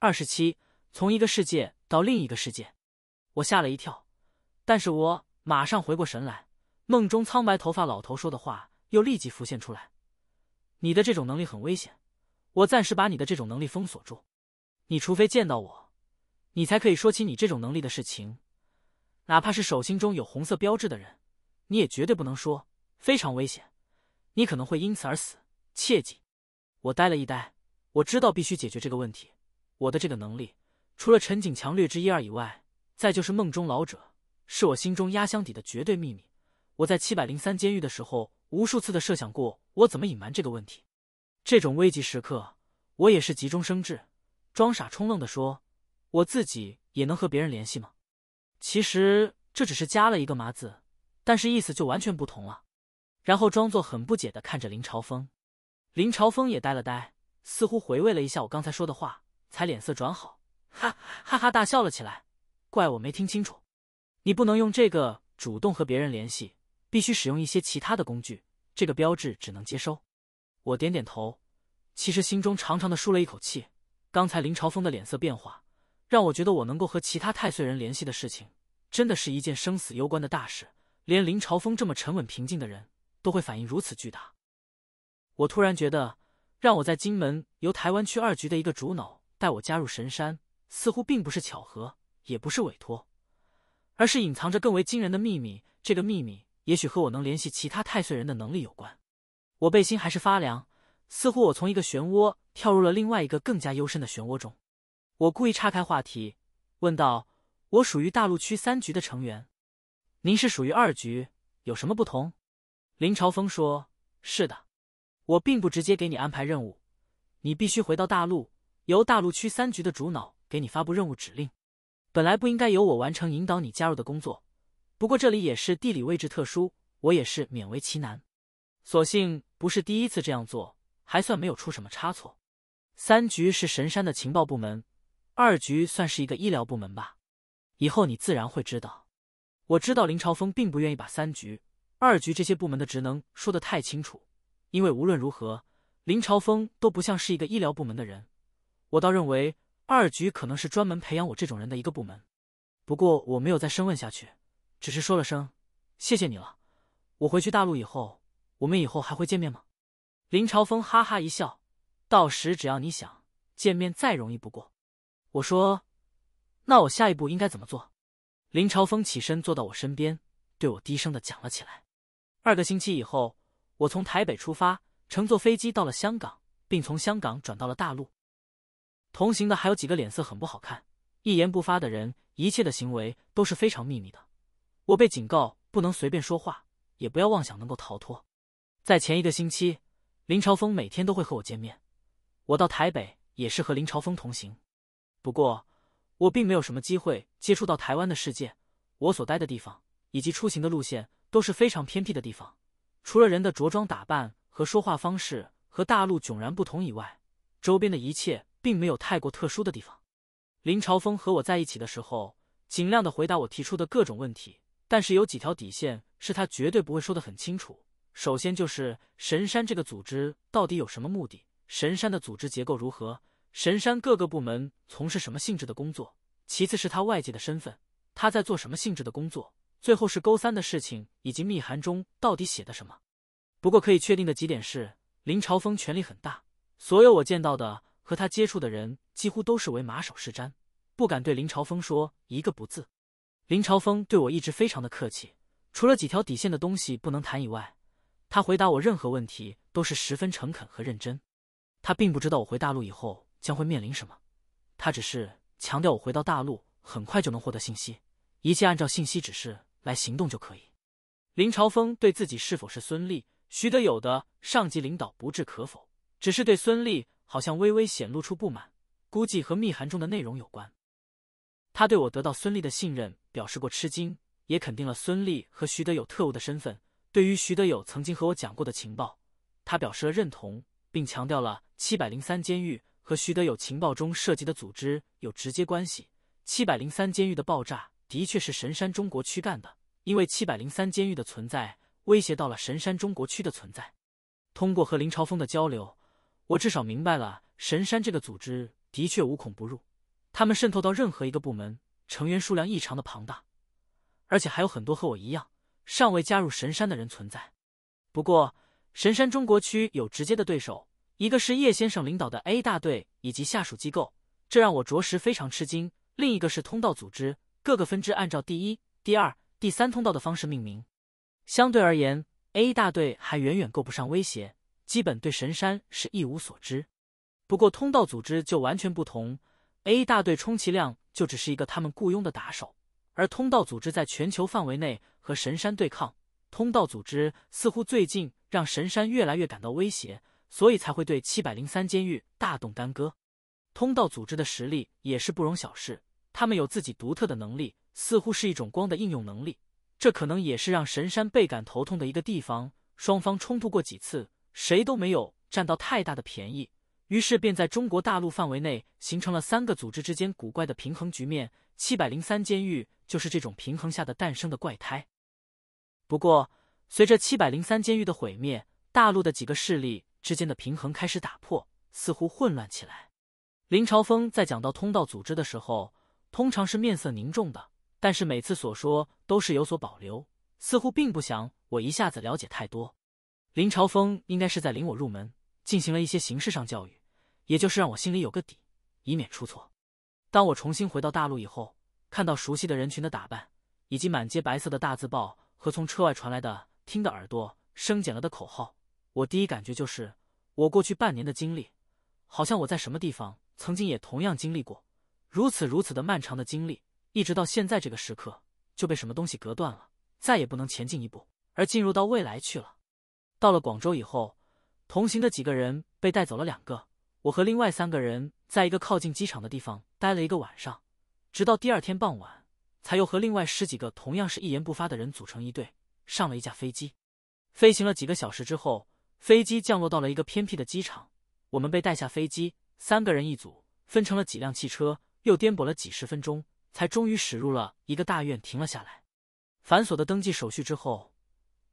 二十七，从一个世界到另一个世界，我吓了一跳，但是我马上回过神来。梦中苍白头发老头说的话又立即浮现出来。你的这种能力很危险，我暂时把你的这种能力封锁住。你除非见到我，你才可以说起你这种能力的事情。哪怕是手心中有红色标志的人，你也绝对不能说，非常危险，你可能会因此而死。切记。我呆了一呆，我知道必须解决这个问题。我的这个能力，除了陈景强略知一二以外，再就是梦中老者，是我心中压箱底的绝对秘密。我在七百零三监狱的时候，无数次的设想过我怎么隐瞒这个问题。这种危急时刻，我也是急中生智，装傻充愣的说：“我自己也能和别人联系吗？”其实这只是加了一个“麻”字，但是意思就完全不同了。然后装作很不解的看着林朝风，林朝风也呆了呆，似乎回味了一下我刚才说的话。才脸色转好，哈哈，哈大笑了起来。怪我没听清楚，你不能用这个主动和别人联系，必须使用一些其他的工具。这个标志只能接收。我点点头，其实心中长长的舒了一口气。刚才林朝风的脸色变化，让我觉得我能够和其他太岁人联系的事情，真的是一件生死攸关的大事。连林朝风这么沉稳平静的人都会反应如此巨大，我突然觉得，让我在荆门由台湾区二局的一个主脑。待我加入神山，似乎并不是巧合，也不是委托，而是隐藏着更为惊人的秘密。这个秘密也许和我能联系其他太岁人的能力有关。我背心还是发凉，似乎我从一个漩涡跳入了另外一个更加幽深的漩涡中。我故意岔开话题，问道：“我属于大陆区三局的成员，您是属于二局，有什么不同？”林朝峰说：“是的，我并不直接给你安排任务，你必须回到大陆。”由大陆区三局的主脑给你发布任务指令，本来不应该由我完成引导你加入的工作，不过这里也是地理位置特殊，我也是勉为其难。所幸不是第一次这样做，还算没有出什么差错。三局是神山的情报部门，二局算是一个医疗部门吧，以后你自然会知道。我知道林朝峰并不愿意把三局、二局这些部门的职能说得太清楚，因为无论如何，林朝峰都不像是一个医疗部门的人。我倒认为二局可能是专门培养我这种人的一个部门，不过我没有再深问下去，只是说了声“谢谢你了”。我回去大陆以后，我们以后还会见面吗？林朝风哈哈一笑：“到时只要你想见面，再容易不过。”我说：“那我下一步应该怎么做？”林朝风起身坐到我身边，对我低声的讲了起来。二个星期以后，我从台北出发，乘坐飞机到了香港，并从香港转到了大陆。同行的还有几个脸色很不好看、一言不发的人，一切的行为都是非常秘密的。我被警告不能随便说话，也不要妄想能够逃脱。在前一个星期，林朝风每天都会和我见面。我到台北也是和林朝风同行，不过我并没有什么机会接触到台湾的世界。我所待的地方以及出行的路线都是非常偏僻的地方，除了人的着装打扮和说话方式和大陆迥然不同以外，周边的一切。并没有太过特殊的地方。林朝风和我在一起的时候，尽量的回答我提出的各种问题，但是有几条底线是他绝对不会说的很清楚。首先就是神山这个组织到底有什么目的，神山的组织结构如何，神山各个部门从事什么性质的工作。其次是他外界的身份，他在做什么性质的工作。最后是勾三的事情以及密函中到底写的什么。不过可以确定的几点是，林朝风权力很大，所有我见到的。和他接触的人几乎都是为马首是瞻，不敢对林朝风说一个不字。林朝风对我一直非常的客气，除了几条底线的东西不能谈以外，他回答我任何问题都是十分诚恳和认真。他并不知道我回大陆以后将会面临什么，他只是强调我回到大陆很快就能获得信息，一切按照信息指示来行动就可以。林朝风对自己是否是孙俪、徐德友的上级领导不置可否，只是对孙俪好像微微显露出不满，估计和密函中的内容有关。他对我得到孙俪的信任表示过吃惊，也肯定了孙俪和徐德友特务的身份。对于徐德友曾经和我讲过的情报，他表示了认同，并强调了七百零三监狱和徐德友情报中涉及的组织有直接关系。七百零三监狱的爆炸的确是神山中国区干的，因为七百零三监狱的存在威胁到了神山中国区的存在。通过和林朝峰的交流。我至少明白了，神山这个组织的确无孔不入，他们渗透到任何一个部门，成员数量异常的庞大，而且还有很多和我一样尚未加入神山的人存在。不过，神山中国区有直接的对手，一个是叶先生领导的 A 大队以及下属机构，这让我着实非常吃惊；另一个是通道组织各个分支，按照第一、第二、第三通道的方式命名。相对而言，A 大队还远远够不上威胁。基本对神山是一无所知，不过通道组织就完全不同。A 大队充其量就只是一个他们雇佣的打手，而通道组织在全球范围内和神山对抗。通道组织似乎最近让神山越来越感到威胁，所以才会对七百零三监狱大动干戈。通道组织的实力也是不容小视，他们有自己独特的能力，似乎是一种光的应用能力。这可能也是让神山倍感头痛的一个地方。双方冲突过几次。谁都没有占到太大的便宜，于是便在中国大陆范围内形成了三个组织之间古怪的平衡局面。七百零三监狱就是这种平衡下的诞生的怪胎。不过，随着七百零三监狱的毁灭，大陆的几个势力之间的平衡开始打破，似乎混乱起来。林朝峰在讲到通道组织的时候，通常是面色凝重的，但是每次所说都是有所保留，似乎并不想我一下子了解太多。林朝峰应该是在领我入门，进行了一些形式上教育，也就是让我心里有个底，以免出错。当我重新回到大陆以后，看到熟悉的人群的打扮，以及满街白色的大字报和从车外传来的听的耳朵生茧了的口号，我第一感觉就是，我过去半年的经历，好像我在什么地方曾经也同样经历过如此如此的漫长的经历，一直到现在这个时刻就被什么东西隔断了，再也不能前进一步，而进入到未来去了。到了广州以后，同行的几个人被带走了两个，我和另外三个人在一个靠近机场的地方待了一个晚上，直到第二天傍晚，才又和另外十几个同样是一言不发的人组成一队，上了一架飞机。飞行了几个小时之后，飞机降落到了一个偏僻的机场，我们被带下飞机，三个人一组分成了几辆汽车，又颠簸了几十分钟，才终于驶入了一个大院，停了下来。繁琐的登记手续之后。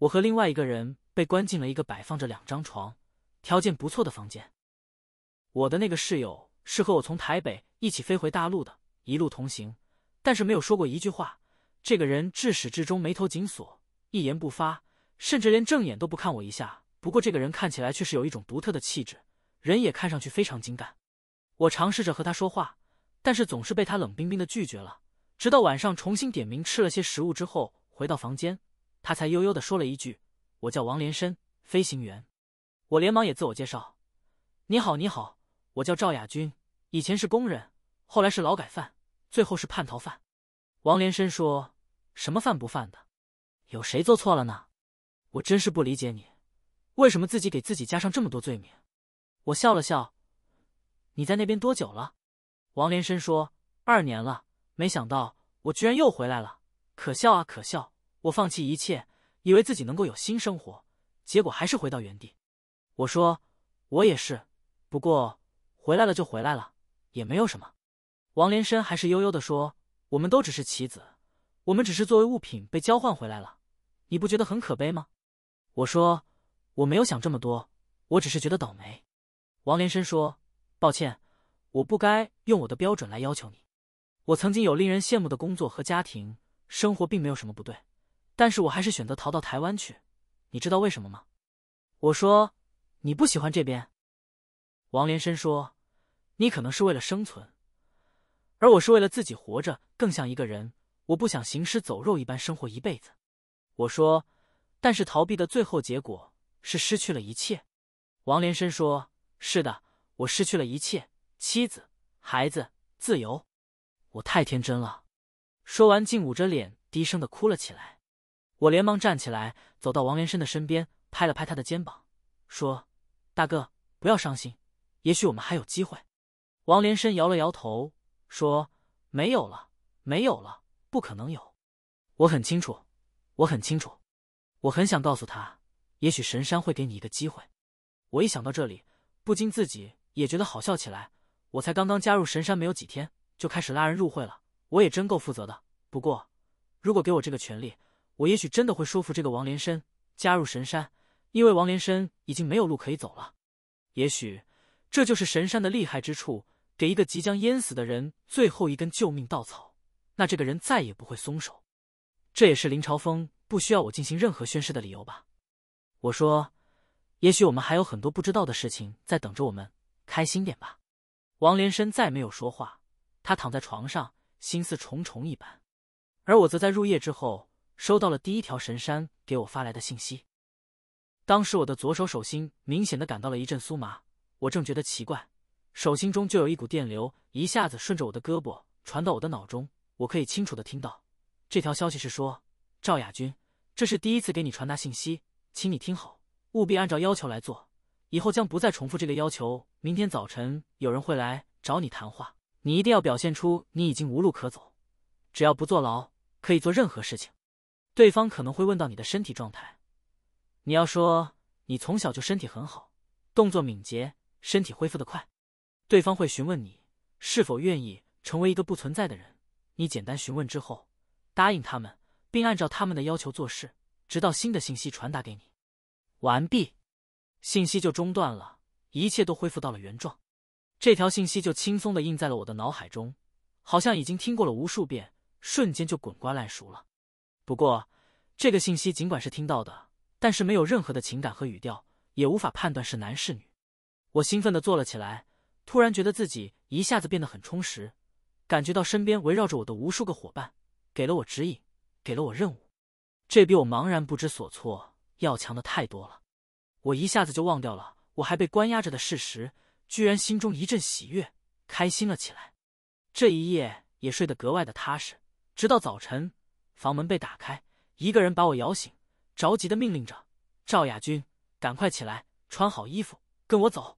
我和另外一个人被关进了一个摆放着两张床、条件不错的房间。我的那个室友是和我从台北一起飞回大陆的，一路同行，但是没有说过一句话。这个人至始至终眉头紧锁，一言不发，甚至连正眼都不看我一下。不过这个人看起来却是有一种独特的气质，人也看上去非常精干。我尝试着和他说话，但是总是被他冷冰冰的拒绝了。直到晚上重新点名吃了些食物之后，回到房间。他才悠悠的说了一句：“我叫王连生，飞行员。”我连忙也自我介绍：“你好，你好，我叫赵亚军，以前是工人，后来是劳改犯，最后是叛逃犯。”王连生说：“什么犯不犯的？有谁做错了呢？”我真是不理解你，为什么自己给自己加上这么多罪名？我笑了笑：“你在那边多久了？”王连生说：“二年了，没想到我居然又回来了，可笑啊，可笑。”我放弃一切，以为自己能够有新生活，结果还是回到原地。我说，我也是，不过回来了就回来了，也没有什么。王连生还是悠悠的说，我们都只是棋子，我们只是作为物品被交换回来了。你不觉得很可悲吗？我说，我没有想这么多，我只是觉得倒霉。王连生说，抱歉，我不该用我的标准来要求你。我曾经有令人羡慕的工作和家庭生活，并没有什么不对。但是我还是选择逃到台湾去，你知道为什么吗？我说你不喜欢这边。王连生说，你可能是为了生存，而我是为了自己活着，更像一个人。我不想行尸走肉一般生活一辈子。我说，但是逃避的最后结果是失去了一切。王连生说，是的，我失去了一切，妻子、孩子、自由。我太天真了。说完，竟捂着脸低声的哭了起来。我连忙站起来，走到王连生的身边，拍了拍他的肩膀，说：“大哥，不要伤心，也许我们还有机会。”王连生摇了摇头，说：“没有了，没有了，不可能有。”我很清楚，我很清楚，我很想告诉他，也许神山会给你一个机会。我一想到这里，不禁自己也觉得好笑起来。我才刚刚加入神山没有几天，就开始拉人入会了，我也真够负责的。不过，如果给我这个权利，我也许真的会说服这个王连生加入神山，因为王连生已经没有路可以走了。也许这就是神山的厉害之处，给一个即将淹死的人最后一根救命稻草，那这个人再也不会松手。这也是林朝风不需要我进行任何宣誓的理由吧。我说，也许我们还有很多不知道的事情在等着我们。开心点吧。王连生再没有说话，他躺在床上，心思重重一般。而我则在入夜之后。收到了第一条神山给我发来的信息，当时我的左手手心明显的感到了一阵酥麻，我正觉得奇怪，手心中就有一股电流一下子顺着我的胳膊传到我的脑中，我可以清楚的听到，这条消息是说赵雅君，这是第一次给你传达信息，请你听好，务必按照要求来做，以后将不再重复这个要求。明天早晨有人会来找你谈话，你一定要表现出你已经无路可走，只要不坐牢，可以做任何事情。对方可能会问到你的身体状态，你要说你从小就身体很好，动作敏捷，身体恢复的快。对方会询问你是否愿意成为一个不存在的人，你简单询问之后，答应他们，并按照他们的要求做事，直到新的信息传达给你，完毕，信息就中断了，一切都恢复到了原状。这条信息就轻松的印在了我的脑海中，好像已经听过了无数遍，瞬间就滚瓜烂熟了。不过，这个信息尽管是听到的，但是没有任何的情感和语调，也无法判断是男是女。我兴奋的坐了起来，突然觉得自己一下子变得很充实，感觉到身边围绕着我的无数个伙伴，给了我指引，给了我任务，这比我茫然不知所措要强的太多了。我一下子就忘掉了我还被关押着的事实，居然心中一阵喜悦，开心了起来。这一夜也睡得格外的踏实，直到早晨。房门被打开，一个人把我摇醒，着急的命令着：“赵雅君，赶快起来，穿好衣服，跟我走。”